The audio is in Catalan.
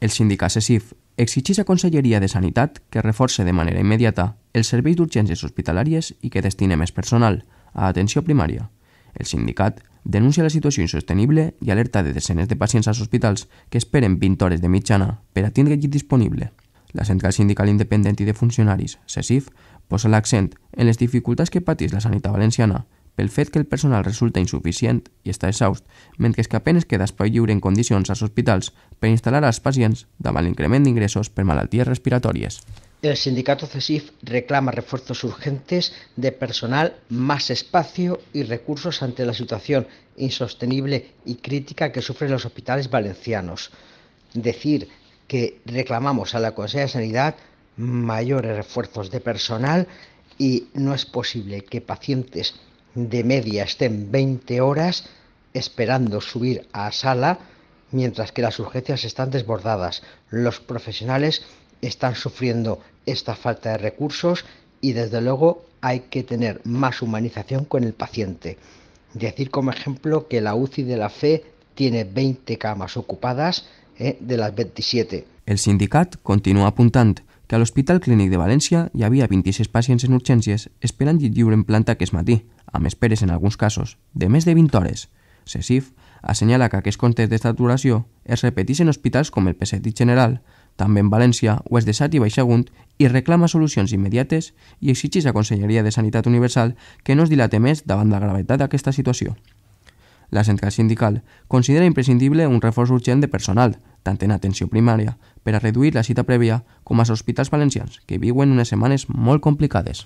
El sindicat CESIF exigeix a Conselleria de Sanitat que reforce de manera immediata els serveis d'urgències hospitalàries i que destine més personal a atenció primària. El sindicat denuncia la situació insostenible i alerta de desenes de pacients als hospitals que esperen 20 hores de mitjana per a tindre llit disponible. La Central Sindical Independent i de Funcionaris, CESIF, posa l'accent en les dificultats que pateix la sanitat valenciana pel fet que el personal resulta insuficiente y está exhaust, mientras que apenas queda para lliure en para instalar a per pacientes, als pacients incremento de ingresos per malalties respiratorias. El sindicato CESIF reclama refuerzos urgentes de personal, más espacio y recursos ante la situación insostenible y crítica que sufren los hospitales valencianos. Decir que reclamamos a la Consejería de Sanidad mayores refuerzos de personal y no es posible que pacientes de media estén 20 horas esperando subir a sala, mientras que las urgencias están desbordadas. Los profesionales están sufriendo esta falta de recursos y desde luego hay que tener más humanización con el paciente. Decir como ejemplo que la UCI de la fe tiene 20 camas ocupadas ¿eh? de las 27. El sindicat continúa apuntando. que a l'Hospital Clínic de València hi havia 26 pacients en urgències esperant llit lliure en planta aquest matí, amb esperes en alguns casos de més de 20 hores. CECIF assenyala que aquests comptes de saturació es repeteix en hospitals com el Peset General, també en València, Oest de Sat i Baixagunt, i reclama solucions immediates i exigeix a Conselleria de Sanitat Universal que no es dilate més davant la gravetat d'aquesta situació. La central sindical considera imprescindible un reforç urgent de personal, tant en atenció primària, per a reduir la cita prèvia, com als hospitals valencians, que viuen unes setmanes molt complicades.